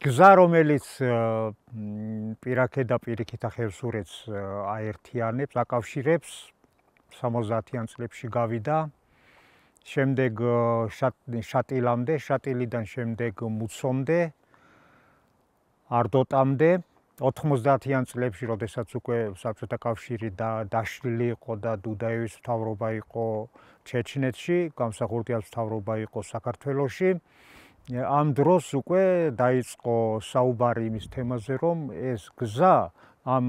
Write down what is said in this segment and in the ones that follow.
გზა რომელიც პირაქე და პირიქითა ხერსურეთს აერთიანებს, აკავშირებს 70-იან წლებში გავიდა. შემდეგ შატილამდე, შატილიდან შემდეგ მუცომდე, არდოტამდე 90-იან წლებში, როდესაც უკვე საბჭოთა კავშირი და დაშლილი იყო და დუდაევის მთავრობა იყო ჩეჩნეთში, გამსახურდიას მთავრობა იყო საქართველოსში. ამ დროს უკვე დაიწყო საუბარი იმის თემაზე, რომ ეს გზა ამ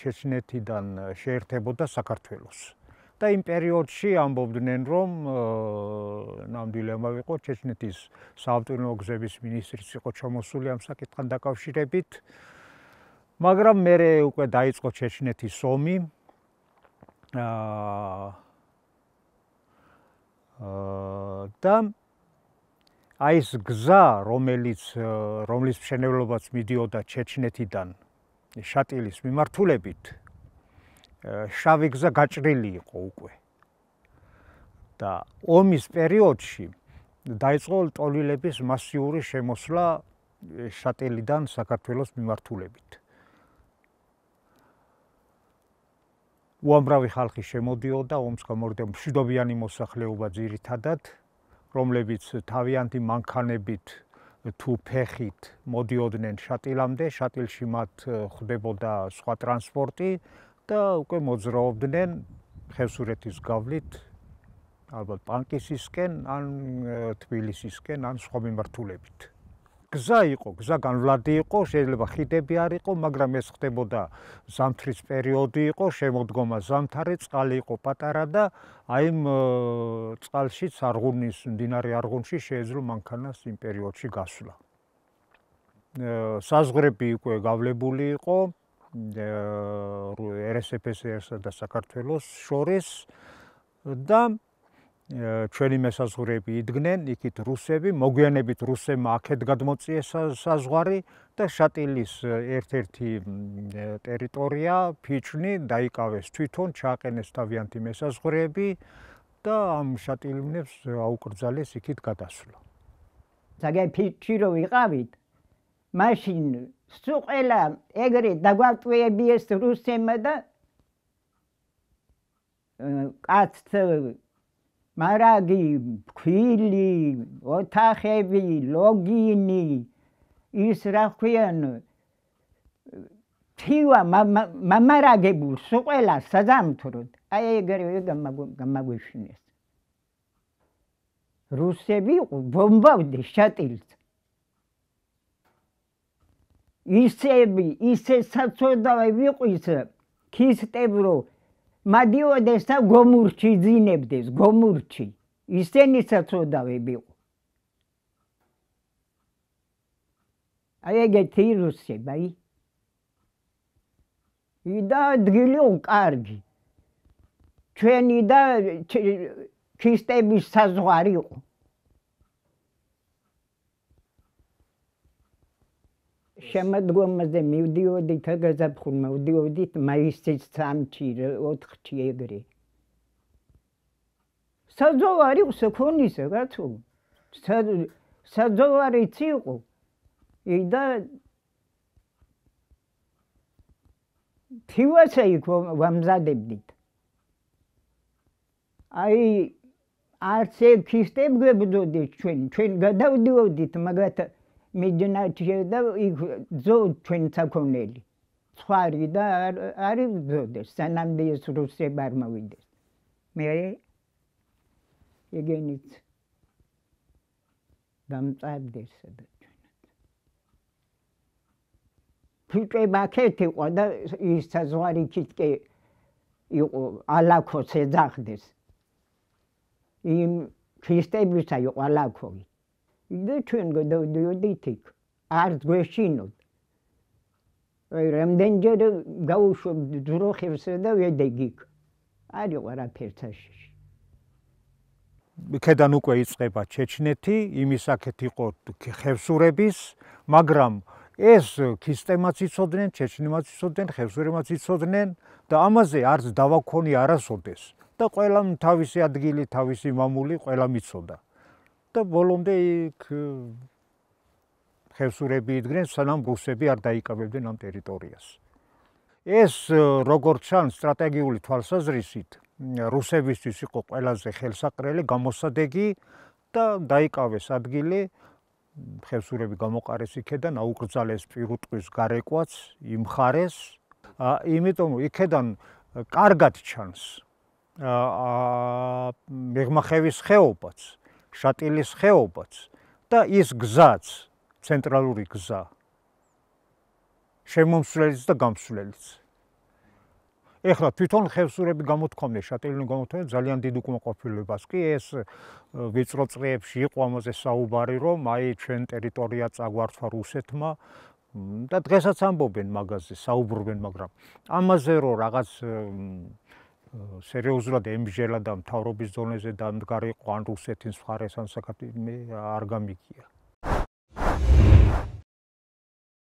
ჩეჩნეთიდან შეერთებოდა საქართველოს. და იმ პერიოდში ამბობდნენ, რომ ნამდვილი ამავიყო ჩეჩნეთის საავტომობილო გზების მინისტრიც იყო ჩამოსული ამ საკითხთან დაკავშირებით. მაგრამ მე უკვე დაიწყო ჩეჩნეთის ომი. აა აა და აი ეს გზა, რომელიც რომლის მშენებლობაც მიდიოდა ჩეჩნეთიდან შატილის მიმართულებით, შავი გზა გაჭრილი იყო უკვე. და ომის პერიოდში დაიწყო ტოლილების მასიური შემოსლა შატილიდან საქართველოს მიმართულებით. უამრავი ხალხი შემოდიოდა ომს გამორდე მშვიდობიანი მოსახლეობა ძირითადად რომლებიც თავიანთი მანქანებით თუ ფეხით მოდიოდნენ შატილამდე, შატილში მათ ხდებოდა სხვა ტრანსპორტი და უკვე მოძრაობდნენ ხევსურეთის გავლით ალბათ პანკისისკენ ან თბილისისკენ ან სხვა მიმართულებით. გზა იყო, გზა განვლადი იყო, შეიძლება ხიდები არ იყო, მაგრამ ეს ხდებოდა ზამთრის პერიოდი იყო, შემოდგომა ზამთარი, წყალი იყო პატარა და აი მ წყალში სარგუნის დინარი არგუნში შეეძლო მანქანას იმ პერიოდში გასვლა. საზღრები უკვე გავლებული იყო RSFSR-სა და საქართველოს შორის და ჩვენი მესაზღვრები იდგნენ იქით რუსები, მოგვიანებით რუსებმა აქეთ გადმოწიეს საზღვარი და შატილის ერთ-ერთი ტერიტორია, ფიჩნი დაიკავეს თვითონ ჩააყენეს თავიანთი მესაზღვრები და ამ შატილებს აუკრძალეს იქით გადასვლა. ზაგაი ფიჩი რო ვიყავით, მაშინ სულ ყველა ეგრე დაგვატვეებიეს რუსებმა და კაცთ მარაგი, ფქვილი, ოთახები, ლოგინი ის რა ქვიან თივა მამარაგებს უყელა საზამთროდ. აი ეგრევე გამაგვიშინეს. რუსები ბომბავდნენ შატილს. ისები, ისე საწოდავი ვიყვის ქისტებრო მადიოდეს და გომურჩი ძინებდეს გომურჩი ისენი საწოდავები იყო აი ეგ თილოსი ბაი იდა დგილიო კარგი ჩვენი და ქრისტების საზღვარი იყო შემდგომაზე მივდიოდი თაგაზაფხულმა, ვდიოდი მაისის 3-ში, 4-ში ეგრე. საძოვარი უსე ქონისა გათო. საძოვარი ციყო. იდა თივაცა იქო ვამზადებდით. აი არც ექისტებ გებდოდეთ ჩვენ, ჩვენ გადავდიოდით მაგათა მიდნათი და ზო ჩვენ საქონელი ხარი და არის ბოდეს სანამდე ეს რუსები არ მოვიდეს მე ეგენიც დამწადდეს და ფიჭე მაკეთი ყოდა ის საზვარიქით კი იყო ალაკოს ეძახდეს იმ ქრისტებისა იყო ალაკოვით და ჩვენ გადავდიოდით იქ. არც გვეშინოდ. აი, რამდენჯერ გავუშვებ ძროხებს და ვედეგიქ. არი ყარაფერცაში. ქედან უკვე იწყება ჩეჩნეთი, იმის აქეთ იყო ხევსურების, მაგრამ ეს სისტემაც იცოდნენ, ჩეჩნემაც იცოდნენ, ხევსურემაც იცოდნენ და ამაზე არც დავაქონი არასოდეს და ყველამ თავისი ადგილი, თავისი მამული ყველამ იცოდა. და ბოლომდე იქ ხევსურები იდგნენ, სანამ რუსები არ დაიკავებდნენ ამ ტერიტორიას. ეს როგორც ჩანს სტრატეგიული თვალსაზრისით, რუსებისთვის იყო ყველაზე ხელსაყრელი გამოსადეგი და დაიკავეს ადგილი ხევსურები გამოყარეს იქედან, აუკრძალეს პირუტყვის გარეკვაც იმ ხარეს. ა იმიტომ იქედან კარგად ჩანს აა მეღმახევის ხეობაც შატილის ხეობაც და ის გზაც, ცენტრალური გზა. შემომსვლელიც და გამსვლელიც. ეხლა თვითონ ხევსურები გამოთქვამდნენ შატილინო გამოთქვამდნენ ძალიან დიდ უკმაყოფილებას. კი ეს ვიწრო წრეებში იყო ამაზე საუბარი, რომ აი ჩვენ ტერიტორია წაგვართვა რუსეთმა და დღესაც ამბობენ მაგაზე, საუბრობენ, მაგრამ ამაზე რო რაღაც სერიოზულად ემჟელა და მთავრობის ზონეზე დამდგარი ყვანდუსეთის მხარეს ან საქართველოს მე არ გამიგია.